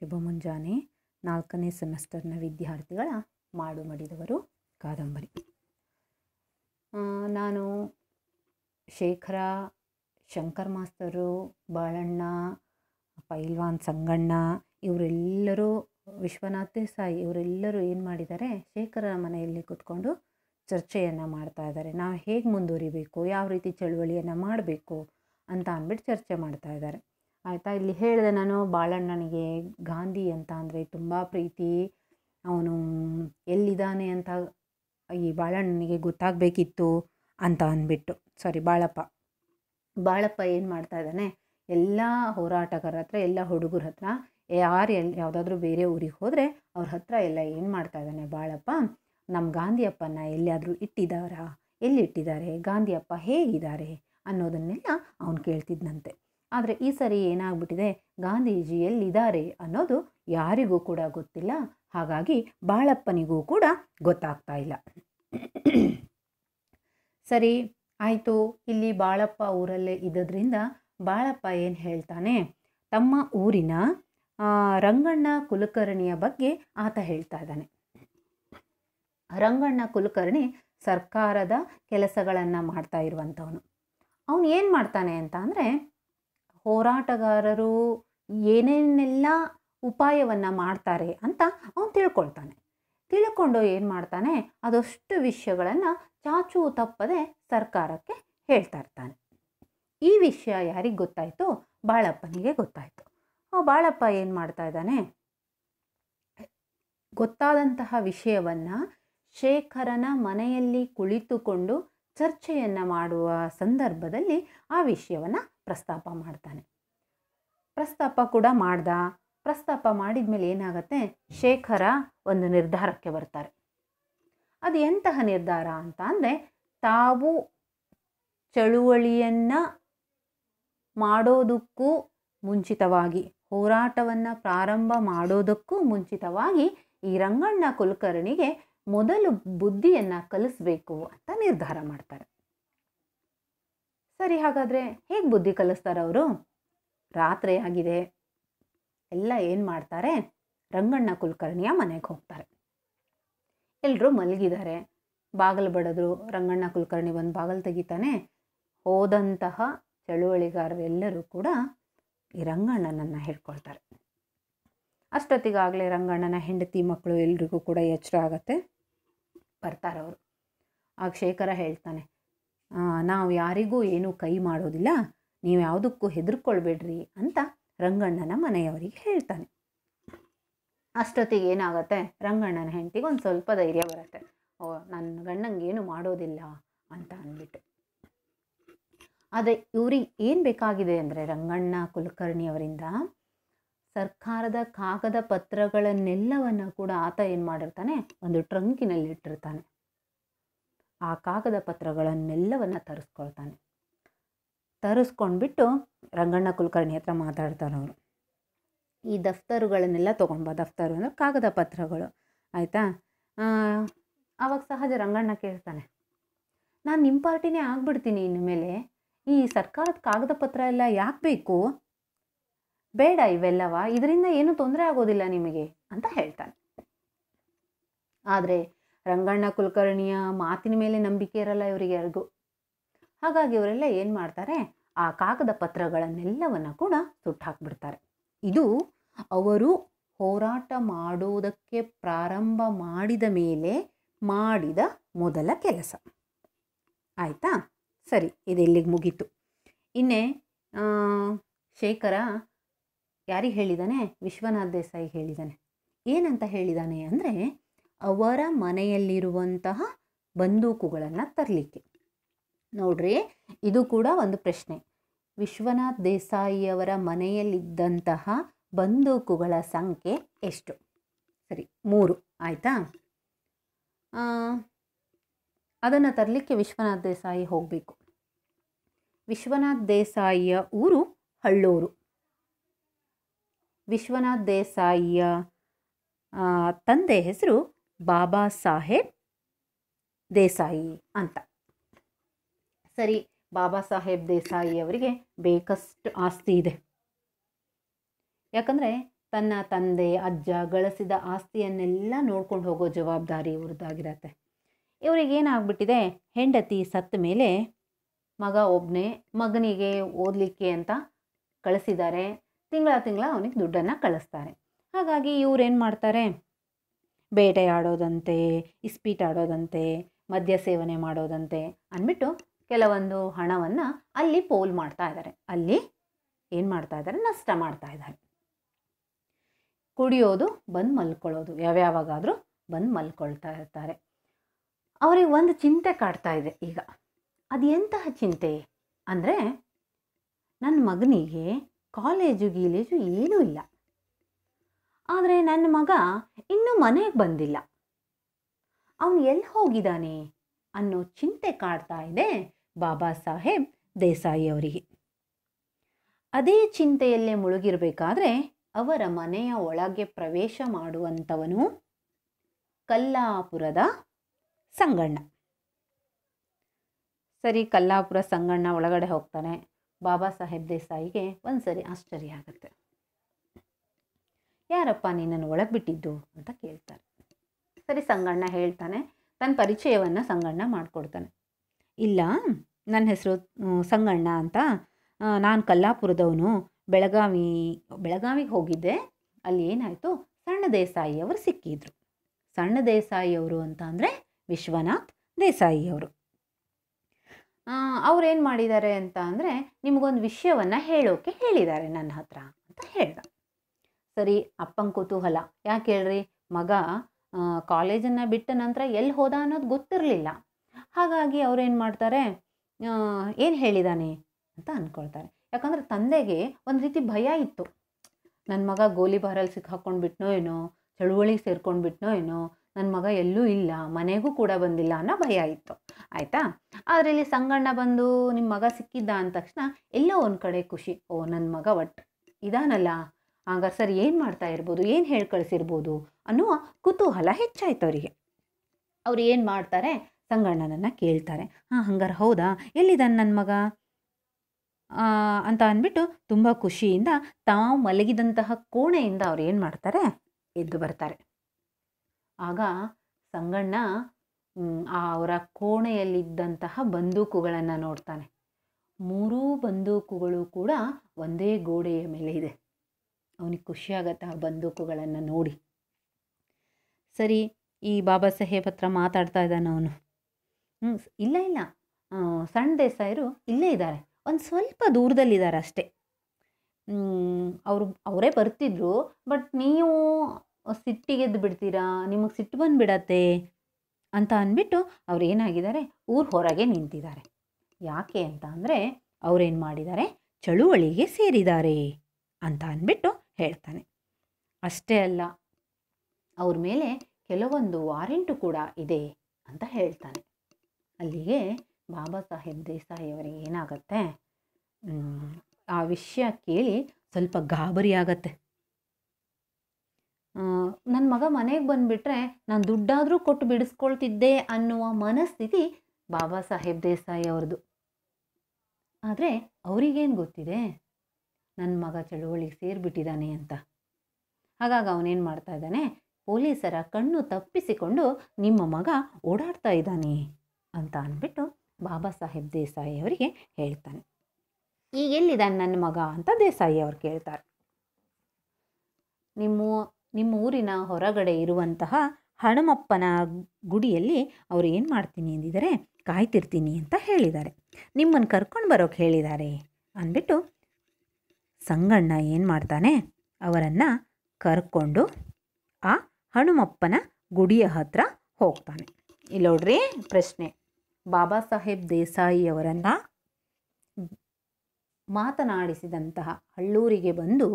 ಶುಭ ಮುಂಜಾನೆ ನಾಲ್ಕನೇ ಸೆಮೆಸ್ಟರ್ನ ವಿದ್ಯಾರ್ಥಿಗಳ ಮಾಡು ಮಡಿದವರು ಕಾದಂಬರಿ ನಾನು ಶೇಖರ ಶಂಕರ್ ಮಾಸ್ತರು ಬಾಳಣ್ಣ ಪೈಲ್ವಾನ್ ಸಂಗಣ್ಣ ಇವರೆಲ್ಲರೂ ವಿಶ್ವನಾಥ ಸಾಯಿ ಇವರೆಲ್ಲರೂ ಏನು ಮಾಡಿದ್ದಾರೆ ಶೇಖರ ಮನೆಯಲ್ಲಿ ಕೂತ್ಕೊಂಡು ಚರ್ಚೆಯನ್ನು ಮಾಡ್ತಾ ಇದ್ದಾರೆ ನಾವು ಹೇಗೆ ಮುಂದುವರಿಬೇಕು ಯಾವ ರೀತಿ ಚಳುವಳಿಯನ್ನು ಮಾಡಬೇಕು ಅಂತ ಅಂದ್ಬಿಟ್ಟು ಚರ್ಚೆ ಮಾಡ್ತಾ ಇದ್ದಾರೆ ಆಯಿತಾ ಇಲ್ಲಿ ಹೇಳಿದೆ ನಾನು ಬಾಳಣ್ಣನಿಗೆ ಗಾಂಧಿ ಅಂತ ಅಂದರೆ ತುಂಬ ಪ್ರೀತಿ ಅವನು ಎಲ್ಲಿದ್ದಾನೆ ಅಂತ ಈ ಬಾಳಣ್ಣನಿಗೆ ಗೊತ್ತಾಗಬೇಕಿತ್ತು ಅಂತ ಅಂದ್ಬಿಟ್ಟು ಸಾರಿ ಬಾಳಪ್ಪ ಬಾಳಪ್ಪ ಏನು ಮಾಡ್ತಾ ಇದ್ದಾನೆ ಎಲ್ಲ ಹೋರಾಟಗಾರ ಹತ್ರ ಎಲ್ಲ ಹುಡುಗರ ಹತ್ರ ಯಾರು ಎಲ್ಲಿ ಯಾವುದಾದ್ರೂ ಬೇರೆ ಊರಿಗೆ ಹೋದರೆ ಅವ್ರ ಹತ್ರ ಎಲ್ಲ ಏನು ಮಾಡ್ತಾ ಇದ್ದಾನೆ ಬಾಳಪ್ಪ ನಮ್ಮ ಗಾಂಧಿಯಪ್ಪನ ಎಲ್ಲಿಯಾದರೂ ಇಟ್ಟಿದ್ದಾರಾ ಎಲ್ಲಿ ಇಟ್ಟಿದ್ದಾರೆ ಗಾಂಧಿಯಪ್ಪ ಹೇಗಿದ್ದಾರೆ ಅನ್ನೋದನ್ನೆಲ್ಲ ಅವನು ಕೇಳ್ತಿದ್ನಂತೆ ಆದರೆ ಈ ಸರಿ ಏನಾಗ್ಬಿಟ್ಟಿದೆ ಎಲ್ಲಿದ್ದಾರೆ ಅನ್ನೋದು ಯಾರಿಗೂ ಕೂಡ ಗೊತ್ತಿಲ್ಲ ಹಾಗಾಗಿ ಬಾಳಪ್ಪನಿಗೂ ಕೂಡ ಗೊತ್ತಾಗ್ತಾ ಇಲ್ಲ ಸರಿ ಆಯಿತು ಇಲ್ಲಿ ಬಾಳಪ್ಪ ಊರಲ್ಲೇ ಇದ್ದದ್ರಿಂದ ಬಾಳಪ್ಪ ಏನು ಹೇಳ್ತಾನೆ ತಮ್ಮ ಊರಿನ ರಂಗಣ್ಣ ಕುಲಕರ್ಣಿಯ ಬಗ್ಗೆ ಆತ ಹೇಳ್ತಾ ಇದ್ದಾನೆ ರಂಗಣ್ಣ ಕುಲಕರ್ಣಿ ಸರ್ಕಾರದ ಕೆಲಸಗಳನ್ನು ಮಾಡ್ತಾ ಇರುವಂಥವನು ಅವನು ಏನು ಮಾಡ್ತಾನೆ ಅಂತ ಅಂದರೆ ಹೋರಾಟಗಾರರು ಏನೇನೆಲ್ಲ ಉಪಾಯವನ್ನು ಮಾಡ್ತಾರೆ ಅಂತ ಅವನು ತಿಳ್ಕೊಳ್ತಾನೆ ತಿಳ್ಕೊಂಡು ಏನು ಮಾಡ್ತಾನೆ ಅದಷ್ಟು ವಿಷಯಗಳನ್ನು ಚಾಚು ತಪ್ಪದೆ ಸರ್ಕಾರಕ್ಕೆ ಹೇಳ್ತಾ ಇರ್ತಾನೆ ಈ ವಿಷಯ ಯಾರಿಗೆ ಗೊತ್ತಾಯಿತು ಬಾಳಪ್ಪನಿಗೆ ಗೊತ್ತಾಯಿತು ಆ ಬಾಳಪ್ಪ ಏನು ಮಾಡ್ತಾ ಇದ್ದಾನೆ ಗೊತ್ತಾದಂತಹ ವಿಷಯವನ್ನು ಶೇಖರನ ಮನೆಯಲ್ಲಿ ಕುಳಿತುಕೊಂಡು ಚರ್ಚೆಯನ್ನು ಮಾಡುವ ಸಂದರ್ಭದಲ್ಲಿ ಆ ವಿಷಯವನ್ನು ಪ್ರಸ್ತಾಪ ಮಾಡ್ತಾನೆ ಪ್ರಸ್ತಾಪ ಕೂಡ ಮಾಡ್ದ ಪ್ರಸ್ತಾಪ ಮಾಡಿದ ಮೇಲೆ ಏನಾಗುತ್ತೆ ಶೇಖರ ಒಂದು ನಿರ್ಧಾರಕ್ಕೆ ಬರ್ತಾರೆ ಅದು ಎಂತಹ ನಿರ್ಧಾರ ಅಂತ ಅಂದರೆ ತಾವು ಚಳುವಳಿಯನ್ನು ಮಾಡೋದಕ್ಕೂ ಮುಂಚಿತವಾಗಿ ಹೋರಾಟವನ್ನು ಪ್ರಾರಂಭ ಮಾಡೋದಕ್ಕೂ ಮುಂಚಿತವಾಗಿ ಈ ರಂಗಣ್ಣ ಕುಲಕರ್ಣಿಗೆ ಮೊದಲು ಬುದ್ಧಿಯನ್ನು ಕಲಿಸ್ಬೇಕು ಅಂತ ನಿರ್ಧಾರ ಮಾಡ್ತಾರೆ ಸರಿ ಹಾಗಾದರೆ ಹೇಗೆ ಬುದ್ಧಿ ಕಲಿಸ್ತಾರೆ ಅವರು ರಾತ್ರಿ ಆಗಿದೆ ಎಲ್ಲ ಏನು ಮಾಡ್ತಾರೆ ರಂಗಣ್ಣ ಕುಲಕರ್ಣಿಯ ಮನೆಗೆ ಹೋಗ್ತಾರೆ ಎಲ್ಲರೂ ಮಲಗಿದ್ದಾರೆ ಬಾಗಿಲು ಬಡದ್ರು ರಂಗಣ್ಣ ಕುಲಕರ್ಣಿ ಒಂದು ಬಾಗಿಲು ತೆಗಿತಾನೆ ಹೋದಂತಹ ಚಳುವಳಿಗಾರರೆಲ್ಲರೂ ಕೂಡ ಈ ರಂಗಣ್ಣನನ್ನು ಹಿಡ್ಕೊಳ್ತಾರೆ ಅಷ್ಟೊತ್ತಿಗಾಗಲೇ ರಂಗಣ್ಣನ ಹೆಂಡತಿ ಮಕ್ಕಳು ಎಲ್ರಿಗೂ ಕೂಡ ಎಚ್ಚರ ಆಗತ್ತೆ ಬರ್ತಾರೆ ಅವರು ಆಗ ಶೇಖರ ಹೇಳ್ತಾನೆ ನಾವು ಯಾರಿಗೂ ಏನೂ ಕೈ ಮಾಡೋದಿಲ್ಲ ನೀವು ಯಾವುದಕ್ಕೂ ಹೆದರ್ಕೊಳ್ಬೇಡ್ರಿ ಅಂತ ರಂಗಣ್ಣನ ಮನೆಯವರಿಗೆ ಹೇಳ್ತಾನೆ ಅಷ್ಟೊತ್ತಿಗೆ ಏನಾಗುತ್ತೆ ರಂಗಣ್ಣನ ಹೆಂಡತಿಗೆ ಒಂದು ಸ್ವಲ್ಪ ಧೈರ್ಯ ಬರುತ್ತೆ ಓ ನನ್ನ ಗಂಡಂಗೆ ಏನು ಮಾಡೋದಿಲ್ಲ ಅಂತ ಅಂದ್ಬಿಟ್ಟು ಅದೇ ಇವ್ರಿಗೆ ಏನು ಬೇಕಾಗಿದೆ ಅಂದರೆ ರಂಗಣ್ಣ ಕುಲಕರ್ಣಿಯವರಿಂದ ಸರ್ಕಾರದ ಕಾಗದ ಪತ್ರಗಳನ್ನೆಲ್ಲವನ್ನು ಕೂಡ ಆತ ಏನು ಮಾಡಿರ್ತಾನೆ ಒಂದು ಟ್ರಂಕಿನಲ್ಲಿ ಇಟ್ಟಿರ್ತಾನೆ ಆ ಕಾಗದ ಪತ್ರಗಳನ್ನೆಲ್ಲವನ್ನ ತರಿಸ್ಕೊಳ್ತಾನೆ ತರಿಸ್ಕೊಂಡ್ಬಿಟ್ಟು ರಂಗಣ್ಣ ಕುಲಕರ್ಣಿ ಹತ್ರ ಮಾತಾಡ್ತಾರವರು ಈ ದಫ್ತರುಗಳನ್ನೆಲ್ಲ ತೊಗೊಂಬ ದಫ್ತರು ಅಂದರೆ ಕಾಗದ ಪತ್ರಗಳು ಆಯಿತಾ ಆವಾಗ ಸಹಜ ರಂಗಣ್ಣ ಕೇಳ್ತಾನೆ ನಾನು ನಿಮ್ಮ ಪಾರ್ಟಿನೇ ಆಗಿಬಿಡ್ತೀನಿ ಇನ್ನು ಮೇಲೆ ಈ ಸರ್ಕಾರದ ಕಾಗದ ಪತ್ರ ಎಲ್ಲ ಯಾಕೆ ಬೇಕು ಬೇಡ ಇವೆಲ್ಲವ ಇದರಿಂದ ಏನೂ ತೊಂದರೆ ಆಗೋದಿಲ್ಲ ನಿಮಗೆ ಅಂತ ಹೇಳ್ತಾನೆ ಆದರೆ ರಂಗಣ್ಣ ಕುಲಕರ್ಣಿಯ ಮಾತಿನ ಮೇಲೆ ನಂಬಿಕೆ ಇರಲ್ಲ ಇವರಿಗೆ ಯಾರಿಗೂ ಹಾಗಾಗಿ ಇವರೆಲ್ಲ ಏನು ಮಾಡ್ತಾರೆ ಆ ಕಾಗದ ಪತ್ರಗಳನ್ನೆಲ್ಲವನ್ನು ಕೂಡ ಸುಟ್ಟು ಹಾಕ್ಬಿಡ್ತಾರೆ ಇದು ಅವರು ಹೋರಾಟ ಮಾಡೋದಕ್ಕೆ ಪ್ರಾರಂಭ ಮಾಡಿದ ಮೇಲೆ ಮಾಡಿದ ಮೊದಲ ಕೆಲಸ ಆಯಿತಾ ಸರಿ ಇದು ಇಲ್ಲಿಗೆ ಮುಗೀತು ಇನ್ನೇ ಶೇಖರ ಯಾರಿಗೆ ಹೇಳಿದಾನೆ ವಿಶ್ವನಾಥ್ ದೇಸಾಯಿ ಹೇಳಿದ್ದಾನೆ ಏನಂತ ಹೇಳಿದಾನೆ ಅಂದರೆ ಅವರ ಮನೆಯಲ್ಲಿರುವಂತಹ ಬಂದೂಕುಗಳನ್ನು ತರಲಿಕ್ಕೆ ನೋಡ್ರಿ ಇದು ಕೂಡ ಒಂದು ಪ್ರಶ್ನೆ ವಿಶ್ವನಾಥ್ ದೇಸಾಯಿಯವರ ಮನೆಯಲ್ಲಿದ್ದಂತಹ ಬಂದೂಕುಗಳ ಸಂಖ್ಯೆ ಎಷ್ಟು ಸರಿ ಮೂರು ಆಯಿತಾ ಅದನ್ನು ತರಲಿಕ್ಕೆ ವಿಶ್ವನಾಥ್ ದೇಸಾಯಿ ಹೋಗಬೇಕು ವಿಶ್ವನಾಥ್ ದೇಸಾಯಿಯ ಊರು ಹಳ್ಳೂರು ವಿಶ್ವನಾಥ್ ದೇಸಾಯಿಯ ತಂದೆ ಹೆಸರು ಬಾಬಾ ಸಾಹೇಬ್ ದೇಸಾಯಿ ಅಂತ ಸರಿ ಬಾಬಾ ಸಾಹೇಬ್ ದೇಸಾಯಿ ಅವರಿಗೆ ಬೇಕಷ್ಟು ಆಸ್ತಿ ಇದೆ ಯಾಕಂದರೆ ತನ್ನ ತಂದೆ ಅಜ್ಜ ಗಳಿಸಿದ ಆಸ್ತಿಯನ್ನೆಲ್ಲ ನೋಡ್ಕೊಂಡು ಹೋಗೋ ಜವಾಬ್ದಾರಿ ಇವ್ರದ್ದಾಗಿರತ್ತೆ ಇವರಿಗೇನಾಗ್ಬಿಟ್ಟಿದೆ ಹೆಂಡತಿ ಸತ್ತ ಮೇಲೆ ಮಗ ಒಬ್ಬನೇ ಮಗನಿಗೆ ಓದಲಿಕ್ಕೆ ಅಂತ ಕಳಿಸಿದ್ದಾರೆ ತಿಂಗಳ ತಿಂಗಳ ಅವನಿಗೆ ದುಡ್ಡನ್ನು ಕಳಿಸ್ತಾರೆ ಹಾಗಾಗಿ ಇವ್ರೇನು ಮಾಡ್ತಾರೆ ಬೇಟೆಯಾಡೋದಂತೆ ಆಡೋದಂತೆ ಮದ್ಯ ಸೇವನೆ ಮಾಡೋದಂತೆ ಅಂದ್ಬಿಟ್ಟು ಕೆಲವೊಂದು ಹಣವನ್ನು ಅಲ್ಲಿ ಪೋಲ್ ಮಾಡ್ತಾ ಇದ್ದಾರೆ ಅಲ್ಲಿ ಏನು ಮಾಡ್ತಾ ಇದ್ದಾರೆ ನಷ್ಟ ಮಾಡ್ತಾ ಇದ್ದಾರೆ ಕುಡಿಯೋದು ಬಂದು ಮಲ್ಕೊಳ್ಳೋದು ಯಾವ್ಯಾವಾಗಾದರೂ ಬಂದು ಮಲ್ಕೊಳ್ತಾ ಇರ್ತಾರೆ ಅವರಿಗೆ ಒಂದು ಚಿಂತೆ ಕಾಡ್ತಾ ಇದೆ ಈಗ ಅದು ಎಂತಹ ಚಿಂತೆ ಅಂದರೆ ನನ್ನ ಮಗನಿಗೆ ಕಾಲೇಜು ಗೀಲೇಜು ಏನೂ ಇಲ್ಲ ಆದರೆ ನನ್ನ ಮಗ ಇನ್ನೂ ಮನೆಗೆ ಬಂದಿಲ್ಲ ಅವನು ಎಲ್ಲಿ ಹೋಗಿದ್ದಾನೆ ಅನ್ನೋ ಚಿಂತೆ ಕಾಡ್ತಾ ಇದೆ ಬಾಬಾ ಸಾಹೇಬ್ ದೇಸಾಯಿ ಅವರಿಗೆ ಅದೇ ಚಿಂತೆಯಲ್ಲೇ ಮುಳುಗಿರಬೇಕಾದ್ರೆ ಅವರ ಮನೆಯ ಒಳಗೆ ಪ್ರವೇಶ ಮಾಡುವಂಥವನು ಕಲ್ಲಾಪುರದ ಸಂಗಣ್ಣ ಸರಿ ಕಲ್ಲಾಪುರ ಸಂಗಣ್ಣ ಒಳಗಡೆ ಹೋಗ್ತಾನೆ ಬಾಬಾ ಸಾಹೇಬ್ ದೇಸಾಯಿಗೆ ಒಂದು ಸರಿ ಆಶ್ಚರ್ಯ ಆಗುತ್ತೆ ಯಾರಪ್ಪ ನಿನ್ನನ್ನು ಒಳಗೆ ಬಿಟ್ಟಿದ್ದು ಅಂತ ಕೇಳ್ತಾರೆ ಸರಿ ಸಂಗಣ್ಣ ಹೇಳ್ತಾನೆ ತನ್ನ ಪರಿಚಯವನ್ನು ಸಂಗಣ್ಣ ಮಾಡಿಕೊಡ್ತಾನೆ ಇಲ್ಲ ನನ್ನ ಹೆಸರು ಸಂಗಣ್ಣ ಅಂತ ನಾನು ಕಲ್ಲಾಪುರದವನು ಬೆಳಗಾವಿ ಬೆಳಗಾವಿಗೆ ಹೋಗಿದ್ದೆ ಅಲ್ಲಿ ಏನಾಯಿತು ಸಣ್ಣ ದೇಸಾಯಿಯವರು ಸಿಕ್ಕಿದ್ರು ಸಣ್ಣ ದೇಸಾಯಿಯವರು ಅಂತ ಅಂದರೆ ವಿಶ್ವನಾಥ್ ದೇಸಾಯಿಯವರು ಅವ್ರೇನು ಮಾಡಿದ್ದಾರೆ ಅಂತ ಅಂದರೆ ನಿಮಗೊಂದು ವಿಷಯವನ್ನು ಹೇಳೋಕೆ ಹೇಳಿದ್ದಾರೆ ನನ್ನ ಹತ್ರ ಅಂತ ಹೇಳ್ದ ಸರಿ ಅಪ್ಪನ ಕುತೂಹಲ ಯಾಕೆ ಹೇಳ್ರಿ ಮಗ ಕಾಲೇಜನ್ನು ಬಿಟ್ಟ ನಂತರ ಎಲ್ಲಿ ಹೋದ ಅನ್ನೋದು ಗೊತ್ತಿರಲಿಲ್ಲ ಹಾಗಾಗಿ ಅವ್ರೇನು ಮಾಡ್ತಾರೆ ಏನು ಹೇಳಿದಾನೆ ಅಂತ ಅಂದ್ಕೊಳ್ತಾರೆ ಯಾಕಂದರೆ ತಂದೆಗೆ ಒಂದು ರೀತಿ ಭಯ ಇತ್ತು ನನ್ನ ಮಗ ಗೋಲಿ ಬಾರಲ್ಲಿ ಸಿಕ್ಕಾಕೊಂಡು ಬಿಟ್ನೋ ಏನೋ ಚಳುವಳಿಗೆ ಸೇರ್ಕೊಂಡು ಬಿಟ್ನೋ ಏನೋ ನನ್ನ ಮಗ ಎಲ್ಲೂ ಇಲ್ಲ ಮನೆಗೂ ಕೂಡ ಬಂದಿಲ್ಲ ಅನ್ನೋ ಭಯ ಇತ್ತು ಆಯಿತಾ ಅದರಲ್ಲಿ ಸಂಗಣ್ಣ ಬಂದು ನಿಮ್ಮ ಮಗ ಸಿಕ್ಕಿದ್ದ ಅಂದ ತಕ್ಷಣ ಎಲ್ಲೋ ಒಂದು ಕಡೆ ಖುಷಿ ಓ ನನ್ನ ಮಗ ಒಟ್ಟು ಇದಾನಲ್ಲ ಆಗ ಸರ್ ಏನು ಮಾಡ್ತಾ ಇರ್ಬೋದು ಏನು ಹೇಳಿ ಕಳಿಸಿರ್ಬೋದು ಅನ್ನುವ ಕುತೂಹಲ ಹೆಚ್ಚಾಯ್ತು ಅವರಿಗೆ ಅವ್ರು ಏನು ಮಾಡ್ತಾರೆ ಸಂಗಣ್ಣನನ್ನು ಕೇಳ್ತಾರೆ ಹಾಂ ಹಂಗಾರೆ ಹೌದಾ ಎಲ್ಲಿದ್ದಾನೆ ನನ್ನ ಮಗ ಅಂತ ಅಂದ್ಬಿಟ್ಟು ತುಂಬ ಖುಷಿಯಿಂದ ತಾವು ಮಲಗಿದಂತಹ ಕೋಣೆಯಿಂದ ಅವ್ರು ಏನು ಮಾಡ್ತಾರೆ ಎದ್ದು ಬರ್ತಾರೆ ಆಗ ಸಂಗಣ್ಣ ಅವರ ಕೋಣೆಯಲ್ಲಿದ್ದಂತಹ ಬಂದೂಕುಗಳನ್ನು ನೋಡ್ತಾನೆ ಮೂರೂ ಬಂದೂಕುಗಳು ಕೂಡ ಒಂದೇ ಗೋಡೆಯ ಮೇಲೆ ಇದೆ ಅವನಿಗೆ ಖುಷಿಯಾಗತ್ತೆ ಆ ಬಂದೂಕುಗಳನ್ನು ನೋಡಿ ಸರಿ ಈ ಬಾಬಾ ಸಾಹೇಬ್ ಹತ್ರ ಮಾತಾಡ್ತಾ ಇದ್ದಾನೆ ಅವನು ಹ್ಞೂ ಇಲ್ಲ ಇಲ್ಲ ಸಣ್ಣ ದೇಸಾಯರು ಇಲ್ಲೇ ಇದ್ದಾರೆ ಒಂದು ಸ್ವಲ್ಪ ದೂರದಲ್ಲಿದ್ದಾರೆ ಅಷ್ಟೇ ಅವರು ಅವರೇ ಬರ್ತಿದ್ರು ಬಟ್ ನೀವು ಸಿಟ್ಟಿಗೆದ್ದು ಬಿಡ್ತೀರಾ ನಿಮಗೆ ಸಿಟ್ಟು ಬಂದುಬಿಡತ್ತೆ ಅಂತ ಅಂದ್ಬಿಟ್ಟು ಅವ್ರು ಏನಾಗಿದ್ದಾರೆ ಊರು ಹೊರಗೆ ನಿಂತಿದ್ದಾರೆ ಯಾಕೆ ಅಂತ ಅಂದರೆ ಅವ್ರೇನು ಮಾಡಿದ್ದಾರೆ ಚಳುವಳಿಗೆ ಸೇರಿದ್ದಾರೆ ಅಂತ ಅಂದ್ಬಿಟ್ಟು ಹೇಳ್ತಾನೆ ಅಷ್ಟೇ ಅಲ್ಲ ಅವ್ರ ಮೇಲೆ ಕೆಲವೊಂದು ವಾರೆಂಟು ಕೂಡ ಇದೆ ಅಂತ ಹೇಳ್ತಾನೆ ಅಲ್ಲಿಗೆ ಬಾಬಾ ಸಾಹೇಬ್ ಅವರಿಗೆ ಏನಾಗತ್ತೆ ಆ ವಿಷಯ ಕೇಳಿ ಸ್ವಲ್ಪ ಗಾಬರಿ ಆಗತ್ತೆ ನನ್ನ ಮಗ ಮನೆಗೆ ಬಂದುಬಿಟ್ರೆ ನಾನು ದುಡ್ಡಾದರೂ ಕೊಟ್ಟು ಬಿಡಿಸ್ಕೊಳ್ತಿದ್ದೆ ಅನ್ನುವ ಮನಸ್ಥಿತಿ ಬಾಬಾ ಸಾಹೇಬ್ ದೇಸಾಯಿ ಅವ್ರದ್ದು ಆದರೆ ಅವರಿಗೇನು ಗೊತ್ತಿದೆ ನನ್ನ ಮಗ ಚಳುವಳಿಗೆ ಸೇರಿಬಿಟ್ಟಿದ್ದಾನೆ ಅಂತ ಹಾಗಾಗಿ ಅವನೇನು ಮಾಡ್ತಾ ಇದ್ದಾನೆ ಪೊಲೀಸರ ಕಣ್ಣು ತಪ್ಪಿಸಿಕೊಂಡು ನಿಮ್ಮ ಮಗ ಓಡಾಡ್ತಾ ಇದ್ದಾನೆ ಅಂತ ಅಂದ್ಬಿಟ್ಟು ಬಾಬಾ ಸಾಹೇಬ್ ದೇಸಾಯಿ ಅವರಿಗೆ ಹೇಳ್ತಾನೆ ಈಗ ಎಲ್ಲಿದ್ದಾನೆ ನನ್ನ ಮಗ ಅಂತ ದೇಸಾಯಿ ಅವ್ರು ಕೇಳ್ತಾರೆ ನಿಮ್ಮ ನಿಮ್ಮ ಊರಿನ ಹೊರಗಡೆ ಇರುವಂತಹ ಹಣಮಪ್ಪನ ಗುಡಿಯಲ್ಲಿ ಅವರು ಏನು ಮಾಡ್ತೀನಿ ಎಂದಿದ್ದಾರೆ ಕಾಯ್ತಿರ್ತೀನಿ ಅಂತ ಹೇಳಿದ್ದಾರೆ ನಿಮ್ಮನ್ನು ಕರ್ಕೊಂಡು ಬರೋಕೆ ಹೇಳಿದ್ದಾರೆ ಅಂದ್ಬಿಟ್ಟು ಸಂಗಣ್ಣ ಏನು ಮಾಡ್ತಾನೆ ಅವರನ್ನು ಕರ್ಕೊಂಡು ಆ ಹನುಮಪ್ಪನ ಗುಡಿಯ ಹತ್ರ ಹೋಗ್ತಾನೆ ಇಲ್ಲೋಡ್ರಿ ಪ್ರಶ್ನೆ ಬಾಬಾ ಸಾಹೇಬ್ ದೇಸಾಯಿಯವರನ್ನು ಮಾತನಾಡಿಸಿದಂತಹ ಹಳ್ಳೂರಿಗೆ ಬಂದು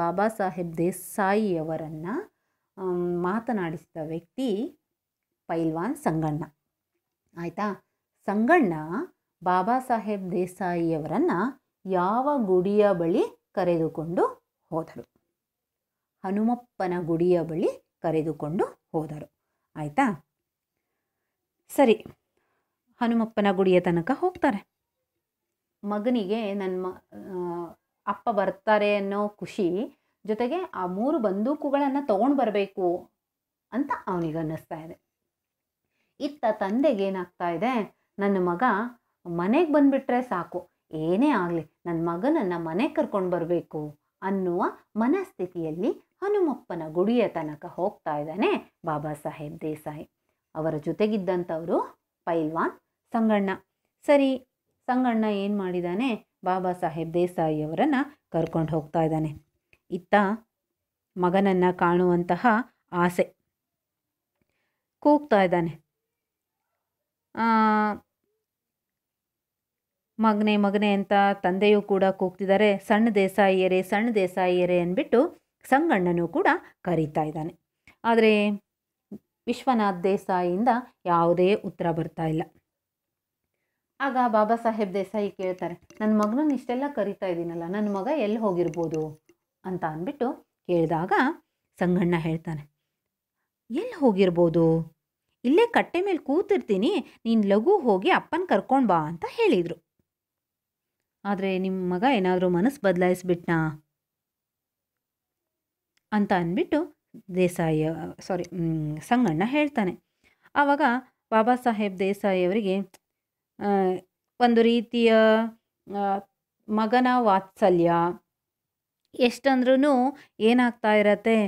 ಬಾಬಾ ಸಾಹೇಬ್ ದೇಸಾಯಿಯವರನ್ನು ಮಾತನಾಡಿಸಿದ ವ್ಯಕ್ತಿ ಪೈಲ್ವಾನ್ ಸಂಗಣ್ಣ ಆಯಿತಾ ಸಂಗಣ್ಣ ಬಾಬಾ ಸಾಹೇಬ್ ದೇಸಾಯಿಯವರನ್ನು ಯಾವ ಗುಡಿಯ ಬಳಿ ಕರೆದುಕೊಂಡು ಹೋದರು ಹನುಮಪ್ಪನ ಗುಡಿಯ ಬಳಿ ಕರೆದುಕೊಂಡು ಹೋದರು ಆಯಿತಾ ಸರಿ ಹನುಮಪ್ಪನ ಗುಡಿಯ ತನಕ ಹೋಗ್ತಾರೆ ಮಗನಿಗೆ ನನ್ನ ಮ ಅಪ್ಪ ಬರ್ತಾರೆ ಅನ್ನೋ ಖುಷಿ ಜೊತೆಗೆ ಆ ಮೂರು ಬಂದೂಕುಗಳನ್ನು ತಗೊಂಡು ಬರಬೇಕು ಅಂತ ಅವನಿಗೆ ಅನ್ನಿಸ್ತಾ ಇದೆ ಇತ್ತ ತಂದೆಗೆ ಏನಾಗ್ತಾ ಇದೆ ನನ್ನ ಮಗ ಮನೆಗೆ ಬಂದುಬಿಟ್ರೆ ಸಾಕು ಏನೇ ಆಗಲಿ ನನ್ನ ಮಗನನ್ನು ಮನೆ ಕರ್ಕೊಂಡು ಬರಬೇಕು ಅನ್ನುವ ಮನಸ್ಥಿತಿಯಲ್ಲಿ ಹನುಮಪ್ಪನ ಗುಡಿಯ ತನಕ ಹೋಗ್ತಾ ಇದ್ದಾನೆ ಬಾಬಾ ಸಾಹೇಬ್ ದೇಸಾಯಿ ಅವರ ಜೊತೆಗಿದ್ದಂಥವರು ಪೈಲ್ವಾನ್ ಸಂಗಣ್ಣ ಸರಿ ಸಂಗಣ್ಣ ಏನು ಮಾಡಿದ್ದಾನೆ ಬಾಬಾ ಸಾಹೇಬ್ ದೇಸಾಯಿಯವರನ್ನು ಕರ್ಕೊಂಡು ಹೋಗ್ತಾ ಇದ್ದಾನೆ ಇತ್ತ ಮಗನನ್ನು ಕಾಣುವಂತಹ ಆಸೆ ಕೂಗ್ತಾ ಇದ್ದಾನೆ ಮಗನೇ ಮಗನೇ ಅಂತ ತಂದೆಯೂ ಕೂಡ ಕೂಗ್ತಿದ್ದಾರೆ ಸಣ್ಣ ದೇಸಾಯಿಯರೇ ಸಣ್ಣ ದೇಸಾಯಿಯರೇ ಅಂದ್ಬಿಟ್ಟು ಸಂಗಣ್ಣನೂ ಕೂಡ ಕರೀತಾ ಇದ್ದಾನೆ ಆದರೆ ವಿಶ್ವನಾಥ್ ದೇಸಾಯಿಯಿಂದ ಯಾವುದೇ ಉತ್ತರ ಬರ್ತಾ ಇಲ್ಲ ಆಗ ಬಾಬಾ ಸಾಹೇಬ್ ದೇಸಾಯಿ ಕೇಳ್ತಾರೆ ನನ್ನ ಮಗನನ್ನು ಇಷ್ಟೆಲ್ಲ ಕರಿತಾ ಇದ್ದೀನಲ್ಲ ನನ್ನ ಮಗ ಎಲ್ಲಿ ಹೋಗಿರ್ಬೋದು ಅಂತ ಅಂದ್ಬಿಟ್ಟು ಕೇಳಿದಾಗ ಸಂಗಣ್ಣ ಹೇಳ್ತಾನೆ ಎಲ್ಲಿ ಹೋಗಿರ್ಬೋದು ಇಲ್ಲೇ ಕಟ್ಟೆ ಮೇಲೆ ಕೂತಿರ್ತೀನಿ ನೀನು ಲಘು ಹೋಗಿ ಅಪ್ಪನ ಕರ್ಕೊಂಡು ಬಾ ಅಂತ ಹೇಳಿದರು ಆದರೆ ನಿಮ್ಮ ಮಗ ಏನಾದರೂ ಮನಸ್ಸು ಬದಲಾಯಿಸ್ಬಿಟ್ನಾ ಅಂತ ಅಂದ್ಬಿಟ್ಟು ದೇಸಾಯಿ ಸಾರಿ ಸಂಗಣ್ಣ ಹೇಳ್ತಾನೆ ಆವಾಗ ಬಾಬಾ ಸಾಹೇಬ್ ದೇಸಾಯಿಯವರಿಗೆ ಒಂದು ರೀತಿಯ ಮಗನ ವಾತ್ಸಲ್ಯ ಎಷ್ಟಂದ್ರೂ ಏನಾಗ್ತಾ ಇರತ್ತೆ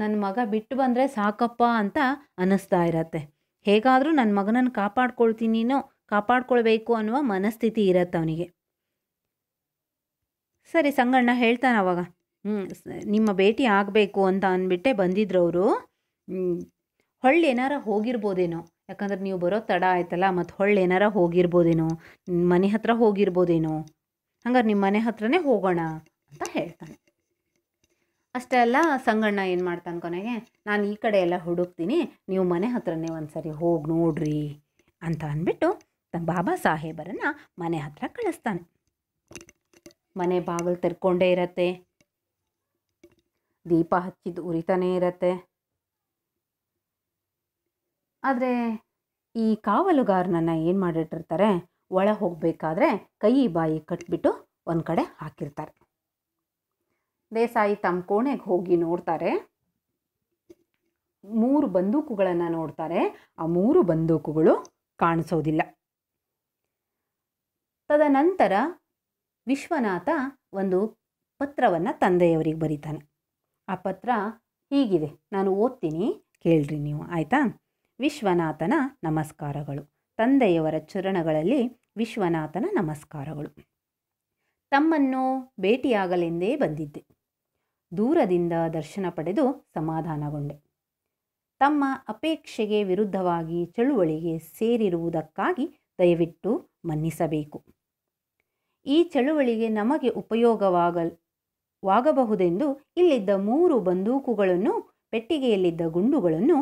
ನನ್ನ ಮಗ ಬಿಟ್ಟು ಬಂದರೆ ಸಾಕಪ್ಪ ಅಂತ ಅನ್ನಿಸ್ತಾ ಇರತ್ತೆ ಹೇಗಾದರೂ ನನ್ನ ಮಗನನ್ನು ಕಾಪಾಡ್ಕೊಳ್ತೀನಿನೋ ಕಾಪಾಡ್ಕೊಳ್ಬೇಕು ಅನ್ನುವ ಮನಸ್ಥಿತಿ ಇರತ್ತೆ ಅವನಿಗೆ ಸರಿ ಸಂಗಣ್ಣ ಹೇಳ್ತಾನೆ ಅವಾಗ ಹ್ಞೂ ನಿಮ್ಮ ಭೇಟಿ ಆಗಬೇಕು ಅಂತ ಅಂದ್ಬಿಟ್ಟೆ ಬಂದಿದ್ರು ಅವರು ಹೊಳ್ಳಿ ಏನಾರ ಹೋಗಿರ್ಬೋದೇನೋ ಯಾಕಂದ್ರೆ ನೀವು ಬರೋ ತಡ ಆಯ್ತಲ್ಲ ಮತ್ತು ಹೊಳ್ಳಿ ಏನಾರ ಹೋಗಿರ್ಬೋದೇನೋ ಮನೆ ಹತ್ರ ಹೋಗಿರ್ಬೋದೇನೋ ಹಂಗಾರೆ ನಿಮ್ಮ ಮನೆ ಹತ್ರನೇ ಹೋಗೋಣ ಅಂತ ಹೇಳ್ತಾನೆ ಅಷ್ಟೇ ಅಲ್ಲ ಸಂಗಣ್ಣ ಏನು ಮಾಡ್ತಾನೆ ಕೊನೆಗೆ ನಾನು ಈ ಕಡೆ ಎಲ್ಲ ಹುಡುಕ್ತೀನಿ ನೀವು ಮನೆ ಹತ್ರನೇ ಒಂದು ಸರಿ ಹೋಗಿ ನೋಡ್ರಿ ಅಂತ ಅಂದ್ಬಿಟ್ಟು ತನ್ನ ಬಾಬಾ ಸಾಹೇಬರನ್ನ ಮನೆ ಹತ್ರ ಕಳಿಸ್ತಾನೆ ಮನೆ ಬಾಗಿಲು ತೆರ್ಕೊಂಡೇ ಇರತ್ತೆ ದೀಪ ಹಚ್ಚಿದ್ದು ಉರಿತಾನೇ ಇರತ್ತೆ ಆದರೆ ಈ ಕಾವಲುಗಾರನನ್ನ ಏನು ಮಾಡಿಟ್ಟಿರ್ತಾರೆ ಒಳ ಹೋಗಬೇಕಾದ್ರೆ ಕೈ ಬಾಯಿ ಕಟ್ಬಿಟ್ಟು ಒಂದು ಕಡೆ ಹಾಕಿರ್ತಾರೆ ದೇಸಾಯಿ ತಮ್ಮ ಕೋಣೆಗೆ ಹೋಗಿ ನೋಡ್ತಾರೆ ಮೂರು ಬಂದೂಕುಗಳನ್ನು ನೋಡ್ತಾರೆ ಆ ಮೂರು ಬಂದೂಕುಗಳು ಕಾಣಿಸೋದಿಲ್ಲ ತದನಂತರ ವಿಶ್ವನಾಥ ಒಂದು ಪತ್ರವನ್ನು ತಂದೆಯವರಿಗೆ ಬರೀತಾನೆ ಆ ಪತ್ರ ಹೀಗಿದೆ ನಾನು ಓದ್ತೀನಿ ಕೇಳ್ರಿ ನೀವು ಆಯಿತಾ ವಿಶ್ವನಾಥನ ನಮಸ್ಕಾರಗಳು ತಂದೆಯವರ ಚರಣಗಳಲ್ಲಿ ವಿಶ್ವನಾಥನ ನಮಸ್ಕಾರಗಳು ತಮ್ಮನ್ನು ಭೇಟಿಯಾಗಲೆಂದೇ ಬಂದಿದ್ದೆ ದೂರದಿಂದ ದರ್ಶನ ಪಡೆದು ಸಮಾಧಾನಗೊಂಡೆ ತಮ್ಮ ಅಪೇಕ್ಷೆಗೆ ವಿರುದ್ಧವಾಗಿ ಚಳುವಳಿಗೆ ಸೇರಿರುವುದಕ್ಕಾಗಿ ದಯವಿಟ್ಟು ಮನ್ನಿಸಬೇಕು ಈ ಚಳುವಳಿಗೆ ನಮಗೆ ಉಪಯೋಗವಾಗಲ್ ವಾಗಬಹುದೆಂದು ಇಲ್ಲಿದ್ದ ಮೂರು ಬಂದೂಕುಗಳನ್ನು ಪೆಟ್ಟಿಗೆಯಲ್ಲಿದ್ದ ಗುಂಡುಗಳನ್ನು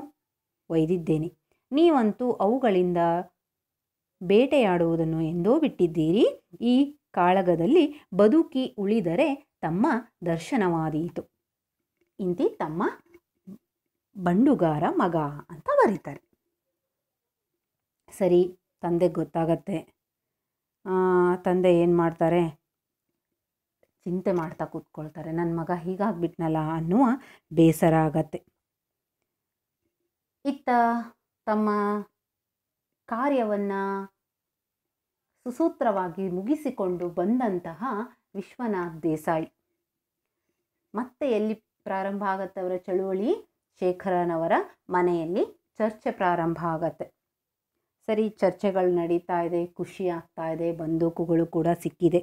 ಒಯ್ದಿದ್ದೇನೆ ನೀವಂತೂ ಅವುಗಳಿಂದ ಬೇಟೆಯಾಡುವುದನ್ನು ಎಂದೋ ಬಿಟ್ಟಿದ್ದೀರಿ ಈ ಕಾಳಗದಲ್ಲಿ ಬದುಕಿ ಉಳಿದರೆ ತಮ್ಮ ದರ್ಶನವಾದೀತು ಇಂತಿ ತಮ್ಮ ಬಂಡುಗಾರ ಮಗ ಅಂತ ಬರೀತಾರೆ ಸರಿ ತಂದೆಗೆ ಗೊತ್ತಾಗತ್ತೆ ತಂದೆ ಏನು ಮಾಡ್ತಾರೆ ಚಿಂತೆ ಮಾಡ್ತಾ ಕೂತ್ಕೊಳ್ತಾರೆ ನನ್ನ ಮಗ ಹೀಗಾಗ್ಬಿಟ್ನಲ್ಲ ಅನ್ನುವ ಬೇಸರ ಆಗತ್ತೆ ಇತ್ತ ತಮ್ಮ ಕಾರ್ಯವನ್ನು ಸುಸೂತ್ರವಾಗಿ ಮುಗಿಸಿಕೊಂಡು ಬಂದಂತಹ ವಿಶ್ವನಾಥ್ ದೇಸಾಯಿ ಮತ್ತೆ ಎಲ್ಲಿ ಪ್ರಾರಂಭ ಆಗತ್ತೆ ಅವರ ಚಳುವಳಿ ಶೇಖರನವರ ಮನೆಯಲ್ಲಿ ಚರ್ಚೆ ಪ್ರಾರಂಭ ಆಗತ್ತೆ ಸರಿ ಚರ್ಚೆಗಳು ನಡೀತಾ ಇದೆ ಖುಷಿ ಆಗ್ತಾ ಇದೆ ಬಂದೂಕುಗಳು ಕೂಡ ಸಿಕ್ಕಿದೆ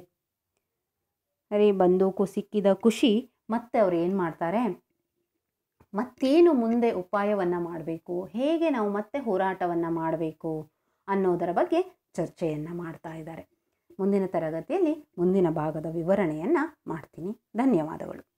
ಸರಿ ಬಂದೂಕು ಸಿಕ್ಕಿದ ಖುಷಿ ಮತ್ತೆ ಅವ್ರು ಏನು ಮಾಡ್ತಾರೆ ಮತ್ತೇನು ಮುಂದೆ ಉಪಾಯವನ್ನು ಮಾಡಬೇಕು ಹೇಗೆ ನಾವು ಮತ್ತೆ ಹೋರಾಟವನ್ನು ಮಾಡಬೇಕು ಅನ್ನೋದರ ಬಗ್ಗೆ ಚರ್ಚೆಯನ್ನು ಮಾಡ್ತಾ ಇದ್ದಾರೆ ಮುಂದಿನ ತರಗತಿಯಲ್ಲಿ ಮುಂದಿನ ಭಾಗದ ವಿವರಣೆಯನ್ನು ಮಾಡ್ತೀನಿ ಧನ್ಯವಾದಗಳು